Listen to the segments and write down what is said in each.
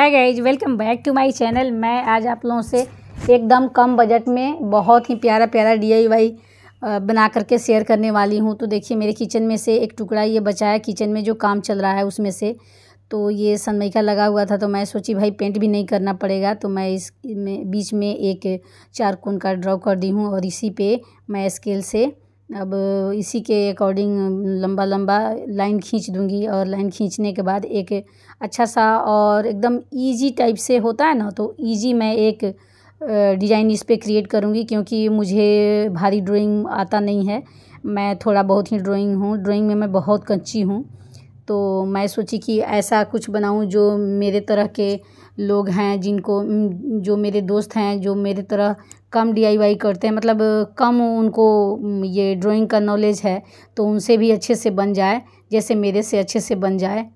hi guys welcome back to my channel मैं आज आप लोगों से एकदम कम बजट में बहुत ही प्यारा प्यारा डीआईवाई बना करके शेयर करने वाली हूँ तो देखिए मेरे किचन में से एक टुकड़ा ये बचा है किचन में जो काम चल रहा है उसमें से तो ये सनमैका लगा हुआ था तो मैं सोची भाई पेंट भी नहीं करना पड़ेगा तो मैं इस में बीच में एक चार का ड्रॉ कर दी हूँ और इसी पे मैं स्केल से अब इसी के अकॉर्डिंग लंबा लंबा लाइन खींच दूँगी और लाइन खींचने के बाद एक अच्छा सा और एकदम ईजी टाइप से होता है ना तो ईजी मैं एक डिज़ाइन इस पर क्रिएट करूँगी क्योंकि मुझे भारी ड्राइंग आता नहीं है मैं थोड़ा बहुत ही ड्राइंग हूँ ड्राइंग में मैं बहुत कच्ची हूँ तो मैं सोची कि ऐसा कुछ बनाऊँ जो मेरे तरह के लोग हैं जिनको जो मेरे दोस्त हैं जो मेरे तरह कम डी करते हैं मतलब कम उनको ये ड्राइंग का नॉलेज है तो उनसे भी अच्छे से बन जाए जैसे मेरे से अच्छे से बन जाए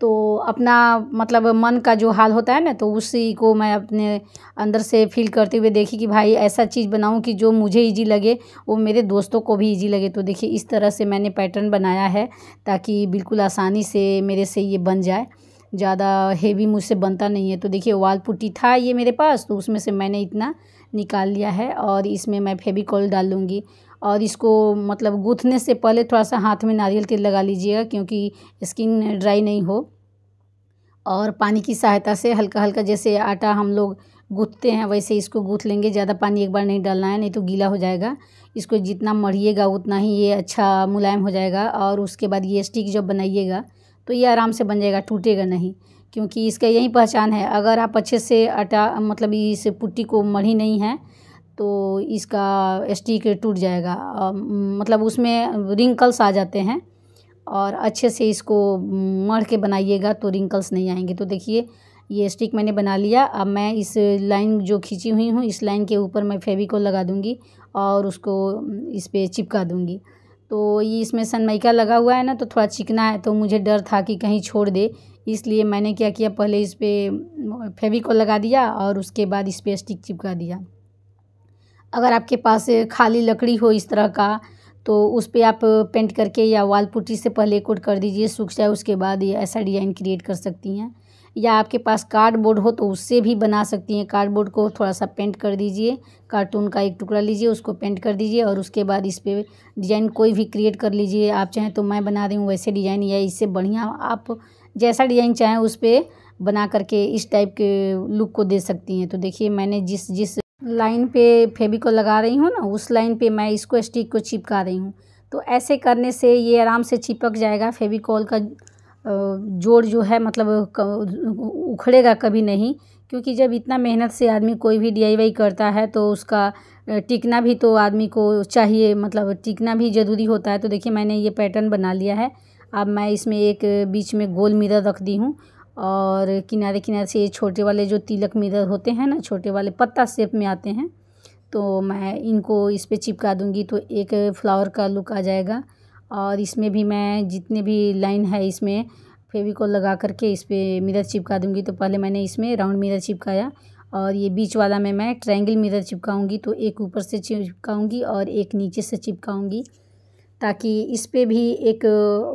तो अपना मतलब मन का जो हाल होता है ना तो उसी को मैं अपने अंदर से फील करते हुए देखी कि भाई ऐसा चीज़ बनाऊं कि जो मुझे इजी लगे वो मेरे दोस्तों को भी इजी लगे तो देखिए इस तरह से मैंने पैटर्न बनाया है ताकि बिल्कुल आसानी से मेरे से ये बन जाए ज़्यादा हेवी मुझसे बनता नहीं है तो देखिए वाल पुट्टी था ये मेरे पास तो उसमें से मैंने इतना निकाल लिया है और इसमें मैं फेविकॉल डाल लूँगी और इसको मतलब गूँथने से पहले थोड़ा सा हाथ में नारियल तेल लगा लीजिएगा क्योंकि स्किन ड्राई नहीं हो और पानी की सहायता से हल्का हल्का जैसे आटा हम लोग गूँथते हैं वैसे इसको गूँथ लेंगे ज़्यादा पानी एक बार नहीं डालना है नहीं तो गीला हो जाएगा इसको जितना मढ़िएगा उतना ही ये अच्छा मुलायम हो जाएगा और उसके बाद ये स्टिक जब बनाइएगा तो ये आराम से बन जाएगा टूटेगा नहीं क्योंकि इसका यही पहचान है अगर आप अच्छे से आटा मतलब इस पुट्टी को मढ़ी नहीं है तो इसका स्टिक टूट जाएगा मतलब उसमें रिंकल्स आ जाते हैं और अच्छे से इसको मढ़ के बनाइएगा तो रिंकल्स नहीं आएंगे तो देखिए ये स्टिक मैंने बना लिया अब मैं इस लाइन जो खींची हुई हूँ इस लाइन के ऊपर मैं फेविकोल लगा दूँगी और उसको इस पर चिपका दूँगी तो ये इसमें सनमाइका लगा हुआ है ना तो थोड़ा चिकना है तो मुझे डर था कि कहीं छोड़ दे इसलिए मैंने क्या किया पहले इस पर फेविकॉल लगा दिया और उसके बाद इस पर स्टिक चिपका दिया अगर आपके पास खाली लकड़ी हो इस तरह का तो उस पर आप पेंट करके या वाल पुट्टी से पहले कोट कर दीजिए सूख जाए उसके बाद ऐसा डिज़ाइन क्रिएट कर सकती हैं या आपके पास कार्डबोर्ड हो तो उससे भी बना सकती हैं कार्डबोर्ड को थोड़ा सा पेंट कर दीजिए कार्टून का एक टुकड़ा लीजिए उसको पेंट कर दीजिए और उसके बाद इस पर डिज़ाइन कोई भी क्रिएट कर लीजिए आप चाहें तो मैं बना रही हूँ वैसे डिज़ाइन या इससे बढ़िया आप जैसा डिज़ाइन चाहें उस पर बना करके इस टाइप के लुक को दे सकती हैं तो देखिए मैंने जिस जिस लाइन पे को लगा रही हूँ ना उस लाइन पे मैं इसको स्टिक को चिपका रही हूँ तो ऐसे करने से ये आराम से चिपक जाएगा फेबिकॉल का जोड़ जो है मतलब उखड़ेगा कभी नहीं क्योंकि जब इतना मेहनत से आदमी कोई भी डी आई वाई करता है तो उसका टिकना भी तो आदमी को चाहिए मतलब टिकना भी ज़रूरी होता है तो देखिए मैंने ये पैटर्न बना लिया है अब मैं इसमें एक बीच में गोल मिरर रख दी हूँ और किनारे किनारे से ये छोटे वाले जो तिलक मिरर होते हैं ना छोटे वाले पत्ता शेप में आते हैं तो मैं इनको इस पर चिपका दूँगी तो एक फ्लावर का लुक आ जाएगा और इसमें भी मैं जितने भी लाइन है इसमें फेविकोल लगा करके इस पर मिरर चिपका दूँगी तो पहले मैंने इसमें राउंड मिरर चिपकाया और ये बीच वाला में मैं ट्रायंगल मिरर चिपकाऊंगी तो एक ऊपर से चिपकाऊंगी और एक नीचे से चिपकाऊंगी ताकि इस पर भी एक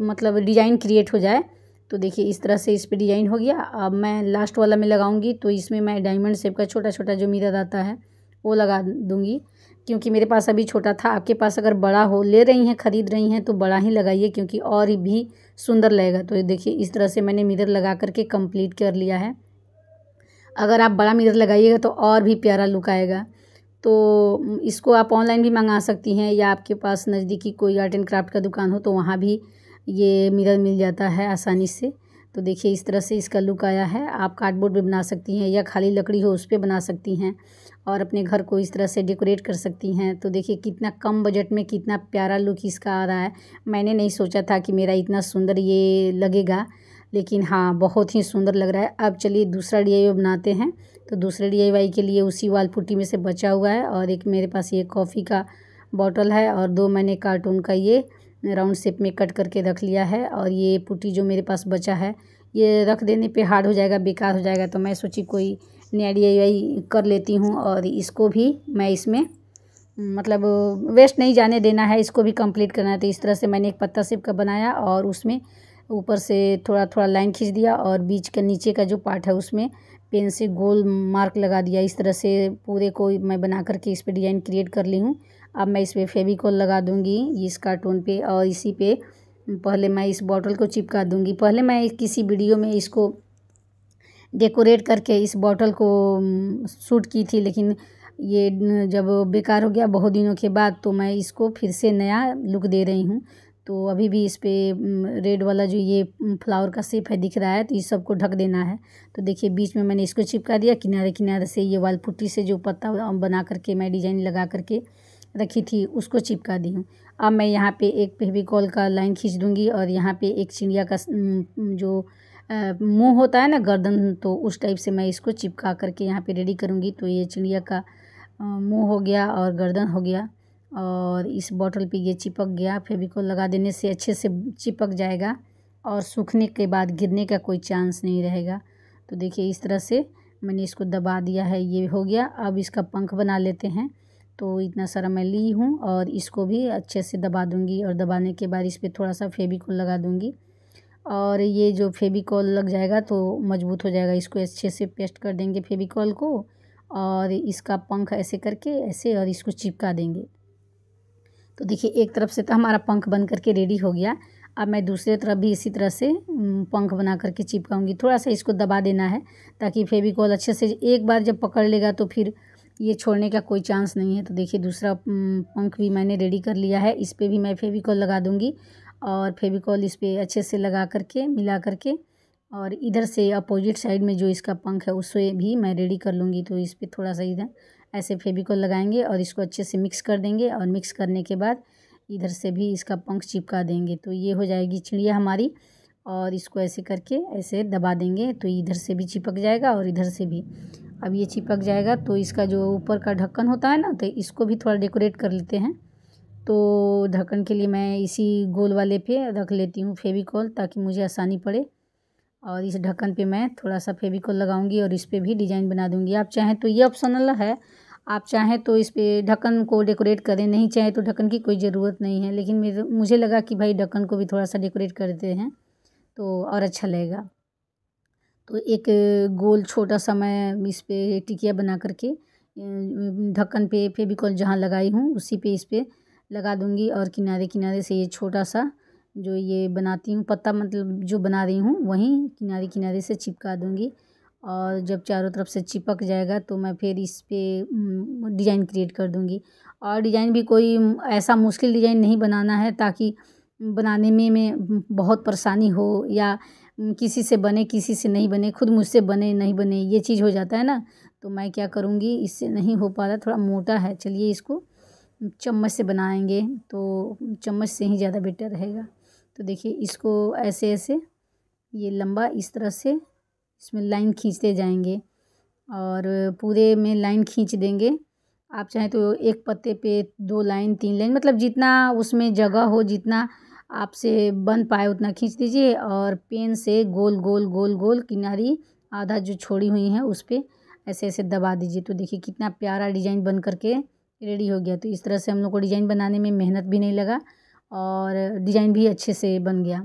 मतलब डिज़ाइन क्रिएट हो जाए तो देखिए इस तरह से इस पर डिज़ाइन हो गया अब मैं लास्ट वाला में लगाऊंगी तो इसमें मैं डायमंड शेप का छोटा छोटा जो मिरर आता है वो लगा दूँगी क्योंकि मेरे पास अभी छोटा था आपके पास अगर बड़ा हो ले रही हैं ख़रीद रही हैं तो बड़ा ही लगाइए क्योंकि और भी सुंदर लगेगा तो देखिए इस तरह से मैंने मिरर लगा करके कंप्लीट कर लिया है अगर आप बड़ा मिरर लगाइएगा तो और भी प्यारा लुक आएगा तो इसको आप ऑनलाइन भी मंगा सकती हैं या आपके पास नज़दीकी कोई आर्ट एंड क्राफ्ट का दुकान हो तो वहाँ भी ये मिरर मिल जाता है आसानी से तो देखिए इस तरह से इसका लुक आया है आप कार्डबोर्ड भी बना सकती हैं या खाली लकड़ी हो उस पर बना सकती हैं और अपने घर को इस तरह से डेकोरेट कर सकती हैं तो देखिए कितना कम बजट में कितना प्यारा लुक इसका आ रहा है मैंने नहीं सोचा था कि मेरा इतना सुंदर ये लगेगा लेकिन हाँ बहुत ही सुंदर लग रहा है अब चलिए दूसरा डी बनाते हैं तो दूसरे डी के लिए उसी वाल पुट्टी में से बचा हुआ है और एक मेरे पास ये कॉफ़ी का बॉटल है और दो मैंने कार्टून का ये राउंड शेप में कट करके रख लिया है और ये पुट्टी जो मेरे पास बचा है ये रख देने पे हार्ड हो जाएगा बेकार हो जाएगा तो मैं सोची कोई नया डी आई कर लेती हूँ और इसको भी मैं इसमें मतलब वेस्ट नहीं जाने देना है इसको भी कंप्लीट करना है तो इस तरह से मैंने एक पत्ता सेप का बनाया और उसमें ऊपर से थोड़ा थोड़ा लाइन खींच दिया और बीच का नीचे का जो पार्ट है उसमें पेन से गोल मार्क लगा दिया इस तरह से पूरे को मैं बना करके इस पर डिज़ाइन क्रिएट कर ली हूँ अब मैं इस पर फेविकॉल लगा दूँगी इस कार्टून पर और इसी पर पहले मैं इस बॉटल को चिपका दूँगी पहले मैं किसी वीडियो में इसको डेकोरेट करके इस बॉटल को सूट की थी लेकिन ये जब बेकार हो गया बहुत दिनों के बाद तो मैं इसको फिर से नया लुक दे रही हूँ तो अभी भी इस पर रेड वाला जो ये फ्लावर का सेप है दिख रहा है तो इस सबको ढक देना है तो देखिए बीच में मैंने इसको चिपका दिया किनारे किनारे से ये वाल पुट्टी से जो पत्ता बना करके मैं डिजाइन लगा करके रखी थी उसको चिपका दी हूँ अब मैं यहाँ पे एक फेविकॉल का लाइन खींच दूँगी और यहाँ पे एक चिड़िया का जो मुंह होता है ना गर्दन तो उस टाइप से मैं इसको चिपका करके यहाँ पे रेडी करूँगी तो ये चिड़िया का मुंह हो गया और गर्दन हो गया और इस बॉटल पे ये चिपक गया फेविकोल लगा देने से अच्छे से चिपक जाएगा और सूखने के बाद गिरने का कोई चांस नहीं रहेगा तो देखिए इस तरह से मैंने इसको दबा दिया है ये हो गया अब इसका पंख बना लेते हैं तो इतना सारा मैं ली हूँ और इसको भी अच्छे से दबा दूँगी और दबाने के बाद इस पर थोड़ा सा फेविकोल लगा दूँगी और ये जो फेविकॉल लग जाएगा तो मजबूत हो जाएगा इसको अच्छे से पेस्ट कर देंगे फेविकॉल को और इसका पंख ऐसे करके ऐसे और इसको चिपका देंगे तो देखिए एक तरफ से तो हमारा पंख बन करके रेडी हो गया अब मैं दूसरे तरफ भी इसी तरह से पंख बना करके चिपकाऊंगी थोड़ा सा इसको दबा देना है ताकि फेविकॉल अच्छे से एक बार जब पकड़ लेगा तो फिर ये छोड़ने का कोई चांस नहीं है तो देखिए दूसरा पंख भी मैंने रेडी कर लिया है इस पर भी मैं फेविकॉल लगा दूँगी और फेविकॉल इस पर अच्छे से लगा करके मिला करके और इधर से अपोजिट साइड में जो इसका पंख है उससे भी मैं रेडी कर लूँगी तो इस पर थोड़ा सा इधर ऐसे फेविकॉल लगाएंगे और इसको अच्छे से मिक्स कर देंगे और मिक्स करने के बाद इधर से भी इसका पंख चिपका देंगे तो ये हो जाएगी चिड़िया हमारी और इसको ऐसे करके ऐसे दबा देंगे तो इधर से भी चिपक जाएगा और इधर से भी अब ये चिपक जाएगा तो इसका जो ऊपर का ढक्कन होता है ना तो इसको भी थोड़ा डेकोरेट कर लेते हैं तो ढक्कन के लिए मैं इसी गोल वाले पे रख लेती हूँ फेविकॉल ताकि मुझे आसानी पड़े और इस ढक्कन पे मैं थोड़ा सा फेविकॉल लगाऊंगी और इस पर भी डिज़ाइन बना दूंगी आप चाहें तो ये ऑप्शनल है आप चाहें तो इस पर ढक्कन को डेकोरेट करें नहीं चाहें तो ढक्कन की कोई ज़रूरत नहीं है लेकिन मेरे मुझे लगा कि भाई ढक्कन को भी थोड़ा सा डेकोरेट करते हैं तो और अच्छा लगेगा तो एक गोल छोटा सा मैं इस पर टिकिया बना करके ढक्कन पे फेविकॉल जहाँ लगाई हूँ उसी पे इस पर लगा दूँगी और किनारे किनारे से ये छोटा सा जो ये बनाती हूँ पत्ता मतलब जो बना रही हूँ वहीं किनारे किनारे से चिपका दूँगी और जब चारों तरफ से चिपक जाएगा तो मैं फिर इस पर डिज़ाइन क्रिएट कर दूँगी और डिज़ाइन भी कोई ऐसा मुश्किल डिज़ाइन नहीं बनाना है ताकि बनाने में में बहुत परेशानी हो या किसी से बने किसी से नहीं बने खुद मुझसे बने नहीं बने ये चीज़ हो जाता है ना तो मैं क्या करूँगी इससे नहीं हो पा रहा थोड़ा मोटा है चलिए इसको चम्मच से बनाएंगे तो चम्मच से ही ज़्यादा बेटर रहेगा तो देखिए इसको ऐसे ऐसे ये लंबा इस तरह से इसमें लाइन खींचते जाएंगे और पूरे में लाइन खींच देंगे आप चाहें तो एक पत्ते पे दो लाइन तीन लाइन मतलब जितना उसमें जगह हो जितना आपसे बन पाए उतना खींच दीजिए और पेन से गोल गोल गोल गोल किनारी आधा जो छोड़ी हुई है उस पर ऐसे ऐसे दबा दीजिए तो देखिए कितना प्यारा डिजाइन बन करके रेडी हो गया तो इस तरह से हम लोग को डिज़ाइन बनाने में मेहनत भी नहीं लगा और डिज़ाइन भी अच्छे से बन गया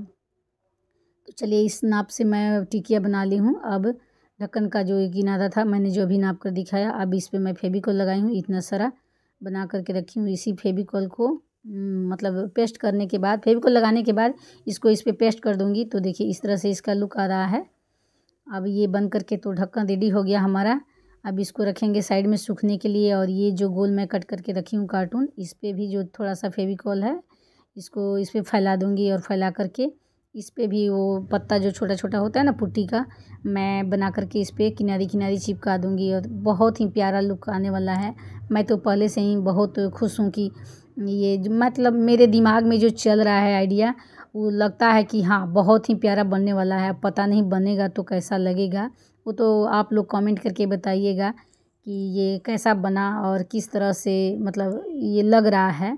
तो चलिए इस नाप से मैं टिकिया बना ली हूँ अब ढक्कन का जो किनारा था मैंने जो अभी नाप कर दिखाया अब इस पर मैं फेबिकॉल लगाई हूँ इतना सारा बना करके रखी हूँ इसी फेबिकॉल को हम्म, मतलब पेस्ट करने के बाद फेबिकॉल लगाने के बाद इसको इस पर पे पेस्ट कर दूँगी तो देखिए इस तरह से इसका लुक आ रहा है अब ये बन करके तो ढक्कन रेडी हो गया हमारा अब इसको रखेंगे साइड में सूखने के लिए और ये जो गोल मैं कट करके रखी हूँ कार्टून इस पर भी जो थोड़ा सा फेविकॉल है इसको इस पर फैला दूँगी और फैला करके इस पर भी वो पत्ता जो छोटा छोटा होता है ना पुट्टी का मैं बना करके इस पर किनारी किनारी चिपका दूँगी और बहुत ही प्यारा लुक आने वाला है मैं तो पहले से ही बहुत खुश हूँ कि ये मतलब मेरे दिमाग में जो चल रहा है आइडिया वो लगता है कि हाँ बहुत ही प्यारा बनने वाला है पता नहीं बनेगा तो कैसा लगेगा वो तो आप लोग कमेंट करके बताइएगा कि ये कैसा बना और किस तरह से मतलब ये लग रहा है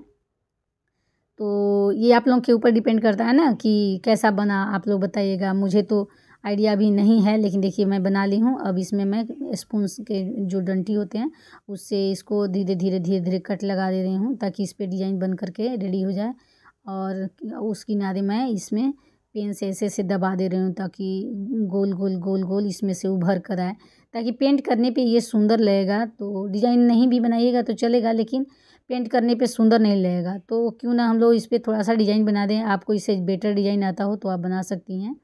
तो ये आप लोगों के ऊपर डिपेंड करता है ना कि कैसा बना आप लोग बताइएगा मुझे तो आइडिया भी नहीं है लेकिन देखिए मैं बना ली हूँ अब इसमें मैं स्पून के जो डंटी होते हैं उससे इसको धीरे धीरे धीरे धीरे कट लगा दे रही हूँ ताकि इस पर डिजाइन बन करके रेडी हो जाए और उस किनारे मैं इसमें पेन से ऐसे ऐसे दबा दे रही हूँ ताकि गोल गोल गोल गोल इसमें से उभर कर आए ताकि पेंट करने पे ये सुंदर लगेगा तो डिज़ाइन नहीं भी बनाइएगा तो चलेगा लेकिन पेंट करने पे सुंदर नहीं लगेगा तो क्यों ना हम लोग इस पर थोड़ा सा डिज़ाइन बना दें आपको इससे बेटर डिज़ाइन आता हो तो आप बना सकती हैं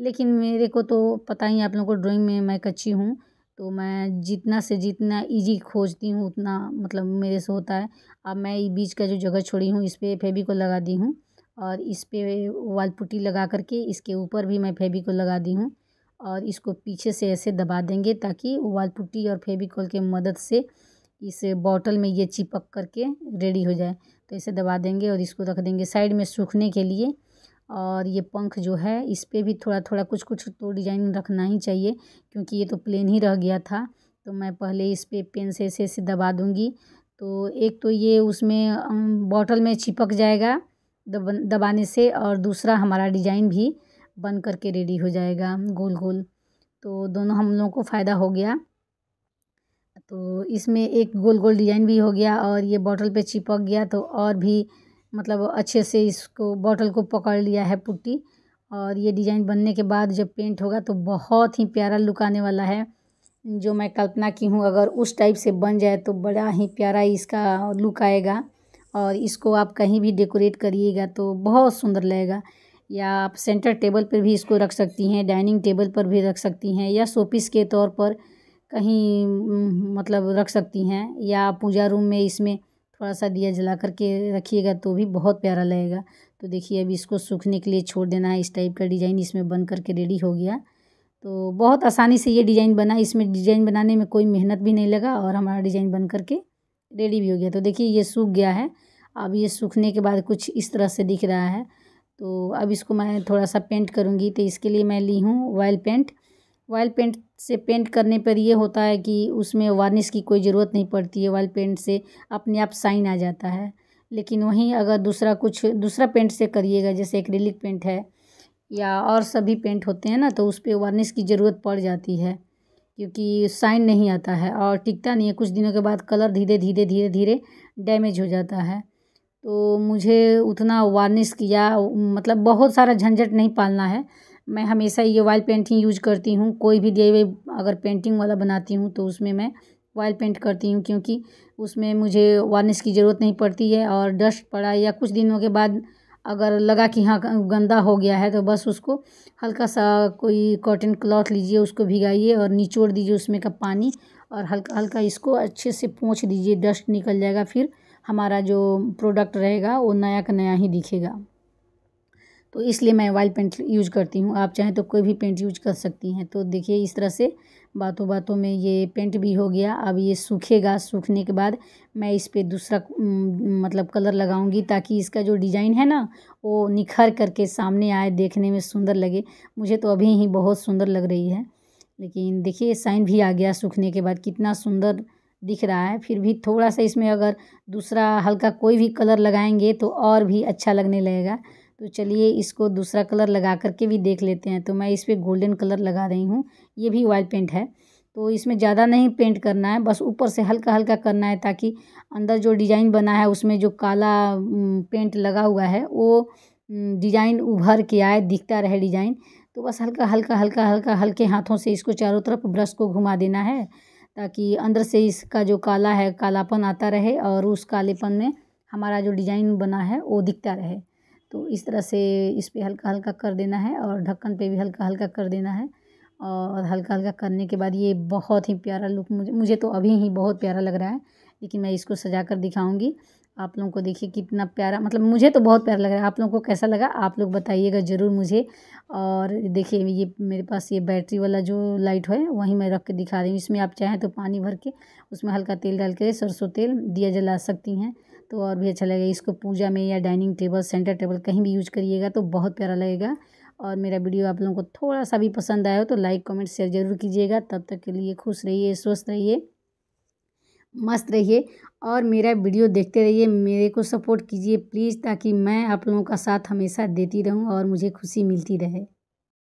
लेकिन मेरे को तो पता ही आप लोगों को ड्राइंग में मैं कच्ची हूँ तो मैं जितना से जितना इजी खोजती हूँ उतना मतलब मेरे से होता है अब मैं बीच का जो जगह छोड़ी हूँ इस पर फेबी को लगा दी हूँ और इस पर वाल पुट्टी लगा करके इसके ऊपर भी मैं फेबिकोल लगा दी हूँ और इसको पीछे से ऐसे दबा देंगे ताकि वाल पुट्टी और फेविकॉल के मदद से इस बॉटल में ये चिपक करके रेडी हो जाए तो ऐसे दबा देंगे और इसको रख देंगे साइड में सूखने के लिए और ये पंख जो है इस पर भी थोड़ा थोड़ा कुछ कुछ तो डिज़ाइन रखना ही चाहिए क्योंकि ये तो प्लेन ही रह गया था तो मैं पहले इस पर पे पेन से ऐसे ऐसे दबा दूँगी तो एक तो ये उसमें बॉटल में चिपक जाएगा दब दबाने से और दूसरा हमारा डिजाइन भी बन करके रेडी हो जाएगा गोल गोल तो दोनों हम लोगों को फ़ायदा हो गया तो इसमें एक गोल गोल डिजाइन भी हो गया और ये बॉटल पे चिपक गया तो और भी मतलब अच्छे से इसको बॉटल को पकड़ लिया है पुट्टी और ये डिज़ाइन बनने के बाद जब पेंट होगा तो बहुत ही प्यारा लुक आने वाला है जो मैं कल्पना की हूँ अगर उस टाइप से बन जाए तो बड़ा ही प्यारा इसका लुक आएगा और इसको आप कहीं भी डेकोरेट करिएगा तो बहुत सुंदर लगेगा या आप सेंटर टेबल पर भी इसको रख सकती हैं डाइनिंग टेबल पर भी रख सकती हैं या सोपिस के तौर पर कहीं मतलब रख सकती हैं या पूजा रूम में इसमें थोड़ा सा दिया जला करके रखिएगा तो भी बहुत प्यारा लगेगा तो देखिए अब इसको सूखने के लिए छोड़ देना है इस टाइप का डिज़ाइन इसमें बन करके रेडी हो गया तो बहुत आसानी से ये डिज़ाइन बना इसमें डिज़ाइन बनाने में कोई मेहनत भी नहीं लगा और हमारा डिज़ाइन बन करके रेडी भी हो गया तो देखिए ये सूख गया है अब ये सूखने के बाद कुछ इस तरह से दिख रहा है तो अब इसको मैं थोड़ा सा पेंट करूँगी तो इसके लिए मैं ली हूँ वॉयल पेंट वॉयल पेंट से पेंट करने पर ये होता है कि उसमें वार्निश की कोई ज़रूरत नहीं पड़ती है वॉयल पेंट से अपने आप साइन आ जाता है लेकिन वहीं अगर दूसरा कुछ दूसरा पेंट से करिएगा जैसे एक्रेलिक पेंट है या और सभी पेंट होते हैं ना तो उस पर वार्निश की ज़रूरत पड़ जाती है क्योंकि साइन नहीं आता है और टिकता नहीं है कुछ दिनों के बाद कलर धीरे धीरे धीरे धीरे डैमेज हो जाता है तो मुझे उतना वार्निश किया मतलब बहुत सारा झंझट नहीं पालना है मैं हमेशा ये वाइल पेंटिंग यूज करती हूँ कोई भी डी अगर पेंटिंग वाला बनाती हूँ तो उसमें मैं वाइल पेंट करती हूँ क्योंकि उसमें मुझे वार्निश की ज़रूरत नहीं पड़ती है और डस्ट पड़ा या कुछ दिनों के बाद अगर लगा कि हाँ गंदा हो गया है तो बस उसको हल्का सा कोई कॉटन क्लॉथ लीजिए उसको भिगाइए और निचोड़ दीजिए उसमें का पानी और हल्का हल्का इसको अच्छे से पोंछ दीजिए डस्ट निकल जाएगा फिर हमारा जो प्रोडक्ट रहेगा वो नया का नया ही दिखेगा तो इसलिए मैं वाइल पेंट यूज करती हूँ आप चाहें तो कोई भी पेंट यूज कर सकती हैं तो देखिए इस तरह से बातों बातों में ये पेंट भी हो गया अब ये सूखेगा सूखने के बाद मैं इस पर दूसरा मतलब कलर लगाऊंगी ताकि इसका जो डिज़ाइन है ना वो निखर करके सामने आए देखने में सुंदर लगे मुझे तो अभी ही बहुत सुंदर लग रही है लेकिन देखिए साइन भी आ गया सूखने के बाद कितना सुंदर दिख रहा है फिर भी थोड़ा सा इसमें अगर दूसरा हल्का कोई भी कलर लगाएंगे तो और भी अच्छा लगने लगेगा तो चलिए इसको दूसरा कलर लगा करके भी देख लेते हैं तो मैं इस पर गोल्डन कलर लगा रही हूँ ये भी वाइट पेंट है तो इसमें ज़्यादा नहीं पेंट करना है बस ऊपर से हल्का हल्का करना है ताकि अंदर जो डिज़ाइन बना है उसमें जो काला पेंट लगा हुआ है वो डिज़ाइन उभर के आए दिखता रहे डिज़ाइन तो बस हल्का हल्का हल्का हल्का हल्के हाथों से इसको चारों तरफ ब्रश को घुमा देना है ताकि अंदर से इसका जो काला है कालापन आता रहे और उस कालेपन में हमारा जो डिज़ाइन बना है वो दिखता रहे तो इस तरह से इस पर हल्का हल्का कर देना है और ढक्कन पे भी हल्का हल्का कर देना है और हल्का हल्का करने के बाद ये बहुत ही प्यारा लुक मुझे मुझे तो अभी ही बहुत प्यारा लग रहा है लेकिन मैं इसको सजा कर दिखाऊँगी आप लोगों को देखिए कितना प्यारा मतलब मुझे तो बहुत प्यारा लग रहा है आप लोगों को कैसा लगा आप लोग बताइएगा ज़रूर मुझे और देखिए ये मेरे पास ये बैटरी वाला जो लाइट है वहीं मैं रख के दिखा रही हूँ इसमें आप चाहें तो पानी भर के उसमें हल्का तेल डाल के सरसों तेल दिया जला सकती हैं तो और भी अच्छा लगेगा इसको पूजा में या डाइनिंग टेबल सेंटर टेबल कहीं भी यूज करिएगा तो बहुत प्यारा लगेगा और मेरा वीडियो आप लोगों को थोड़ा सा भी पसंद आया हो तो लाइक कमेंट शेयर ज़रूर कीजिएगा तब तक के लिए खुश रहिए स्वस्थ रहिए मस्त रहिए और मेरा वीडियो देखते रहिए मेरे को सपोर्ट कीजिए प्लीज़ ताकि मैं आप लोगों का साथ हमेशा देती रहूँ और मुझे खुशी मिलती रहे